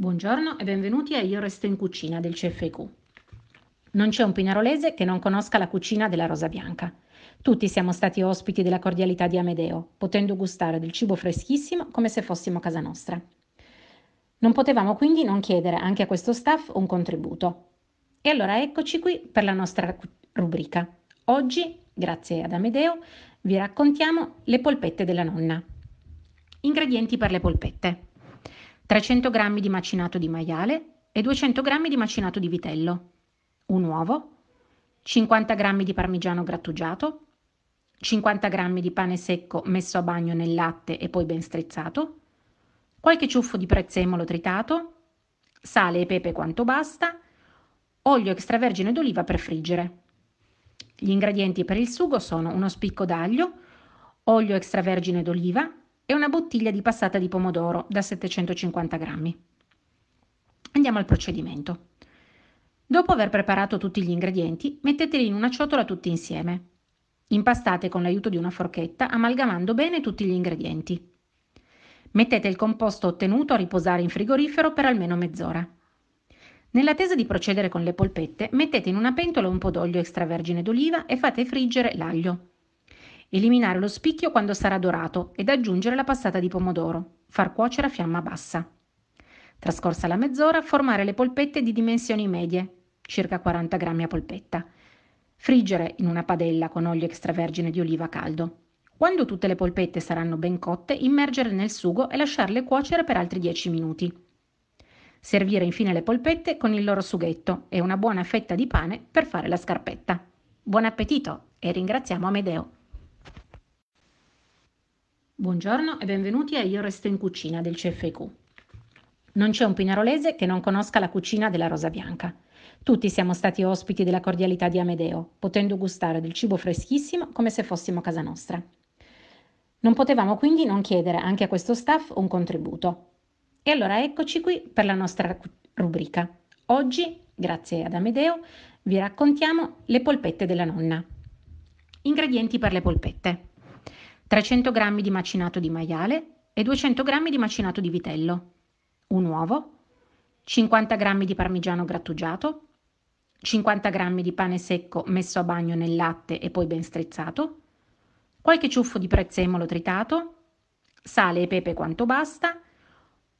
Buongiorno e benvenuti a Io Resto in Cucina del CFQ. Non c'è un pinarolese che non conosca la cucina della Rosa Bianca. Tutti siamo stati ospiti della cordialità di Amedeo, potendo gustare del cibo freschissimo come se fossimo a casa nostra. Non potevamo quindi non chiedere anche a questo staff un contributo. E allora eccoci qui per la nostra rubrica. Oggi, grazie ad Amedeo, vi raccontiamo le polpette della nonna. Ingredienti per le polpette. 300 g di macinato di maiale e 200 g di macinato di vitello, un uovo, 50 g di parmigiano grattugiato, 50 g di pane secco messo a bagno nel latte e poi ben strizzato, qualche ciuffo di prezzemolo tritato, sale e pepe quanto basta, olio extravergine d'oliva per friggere. Gli ingredienti per il sugo sono uno spicco d'aglio, olio extravergine d'oliva, e una bottiglia di passata di pomodoro da 750 grammi. Andiamo al procedimento. Dopo aver preparato tutti gli ingredienti, metteteli in una ciotola tutti insieme. Impastate con l'aiuto di una forchetta, amalgamando bene tutti gli ingredienti. Mettete il composto ottenuto a riposare in frigorifero per almeno mezz'ora. Nell'attesa di procedere con le polpette, mettete in una pentola un po' d'olio extravergine d'oliva e fate friggere l'aglio. Eliminare lo spicchio quando sarà dorato ed aggiungere la passata di pomodoro. Far cuocere a fiamma bassa. Trascorsa la mezz'ora, formare le polpette di dimensioni medie, circa 40 g a polpetta. Friggere in una padella con olio extravergine di oliva caldo. Quando tutte le polpette saranno ben cotte, immergere nel sugo e lasciarle cuocere per altri 10 minuti. Servire infine le polpette con il loro sughetto e una buona fetta di pane per fare la scarpetta. Buon appetito e ringraziamo Amedeo. Buongiorno e benvenuti a Io Resto in Cucina del CFQ. Non c'è un pinarolese che non conosca la cucina della Rosa Bianca. Tutti siamo stati ospiti della cordialità di Amedeo, potendo gustare del cibo freschissimo come se fossimo casa nostra. Non potevamo quindi non chiedere anche a questo staff un contributo. E allora eccoci qui per la nostra rubrica. Oggi, grazie ad Amedeo, vi raccontiamo le polpette della nonna. Ingredienti per le polpette. 300 g di macinato di maiale e 200 g di macinato di vitello, un uovo, 50 g di parmigiano grattugiato, 50 g di pane secco messo a bagno nel latte e poi ben strizzato, qualche ciuffo di prezzemolo tritato, sale e pepe quanto basta,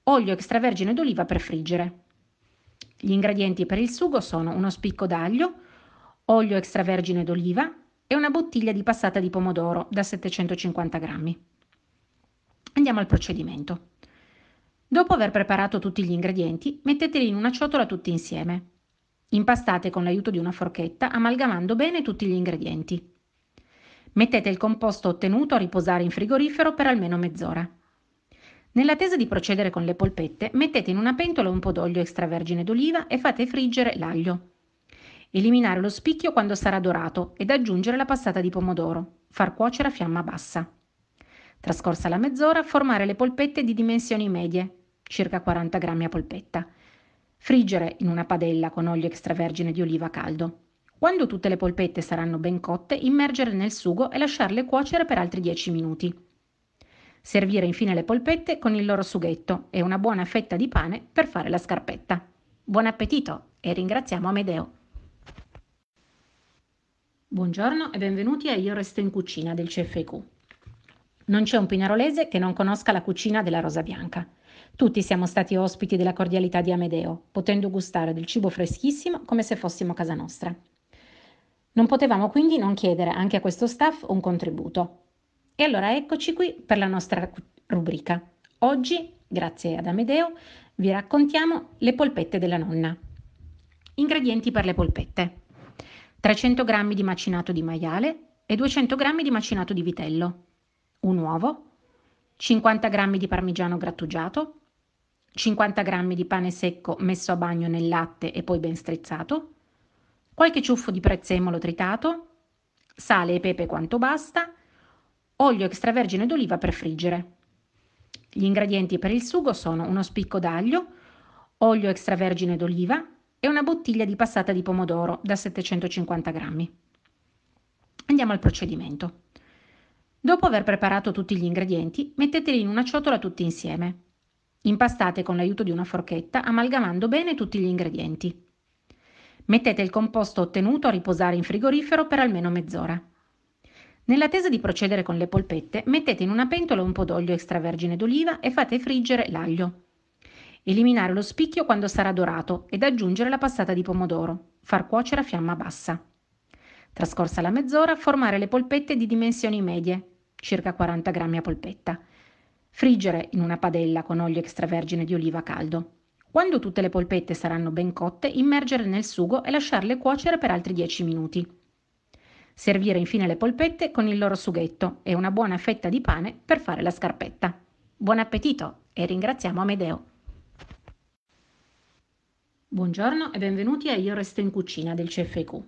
olio extravergine d'oliva per friggere. Gli ingredienti per il sugo sono uno spicco d'aglio, olio extravergine d'oliva, e una bottiglia di passata di pomodoro da 750 grammi. Andiamo al procedimento. Dopo aver preparato tutti gli ingredienti, metteteli in una ciotola tutti insieme. Impastate con l'aiuto di una forchetta, amalgamando bene tutti gli ingredienti. Mettete il composto ottenuto a riposare in frigorifero per almeno mezz'ora. Nell'attesa di procedere con le polpette, mettete in una pentola un po' d'olio extravergine d'oliva e fate friggere l'aglio. Eliminare lo spicchio quando sarà dorato ed aggiungere la passata di pomodoro. Far cuocere a fiamma bassa. Trascorsa la mezz'ora, formare le polpette di dimensioni medie, circa 40 g a polpetta. Friggere in una padella con olio extravergine di oliva caldo. Quando tutte le polpette saranno ben cotte, immergere nel sugo e lasciarle cuocere per altri 10 minuti. Servire infine le polpette con il loro sughetto e una buona fetta di pane per fare la scarpetta. Buon appetito e ringraziamo Amedeo. Buongiorno e benvenuti a Io Resto in Cucina del CFQ. Non c'è un pinarolese che non conosca la cucina della Rosa Bianca. Tutti siamo stati ospiti della cordialità di Amedeo, potendo gustare del cibo freschissimo come se fossimo casa nostra. Non potevamo quindi non chiedere anche a questo staff un contributo. E allora eccoci qui per la nostra rubrica. Oggi, grazie ad Amedeo, vi raccontiamo le polpette della nonna. Ingredienti per le polpette. 300 g di macinato di maiale e 200 g di macinato di vitello, un uovo, 50 g di parmigiano grattugiato, 50 g di pane secco messo a bagno nel latte e poi ben strizzato, qualche ciuffo di prezzemolo tritato, sale e pepe quanto basta, olio extravergine d'oliva per friggere. Gli ingredienti per il sugo sono uno spicco d'aglio, olio extravergine d'oliva, e una bottiglia di passata di pomodoro da 750 grammi. Andiamo al procedimento. Dopo aver preparato tutti gli ingredienti, metteteli in una ciotola tutti insieme. Impastate con l'aiuto di una forchetta amalgamando bene tutti gli ingredienti. Mettete il composto ottenuto a riposare in frigorifero per almeno mezz'ora. Nell'attesa di procedere con le polpette, mettete in una pentola un po' d'olio extravergine d'oliva e fate friggere l'aglio. Eliminare lo spicchio quando sarà dorato ed aggiungere la passata di pomodoro. Far cuocere a fiamma bassa. Trascorsa la mezz'ora, formare le polpette di dimensioni medie, circa 40 g a polpetta. Friggere in una padella con olio extravergine di oliva caldo. Quando tutte le polpette saranno ben cotte, immergere nel sugo e lasciarle cuocere per altri 10 minuti. Servire infine le polpette con il loro sughetto e una buona fetta di pane per fare la scarpetta. Buon appetito e ringraziamo Amedeo. Buongiorno e benvenuti a Io Resto in Cucina del CFQ.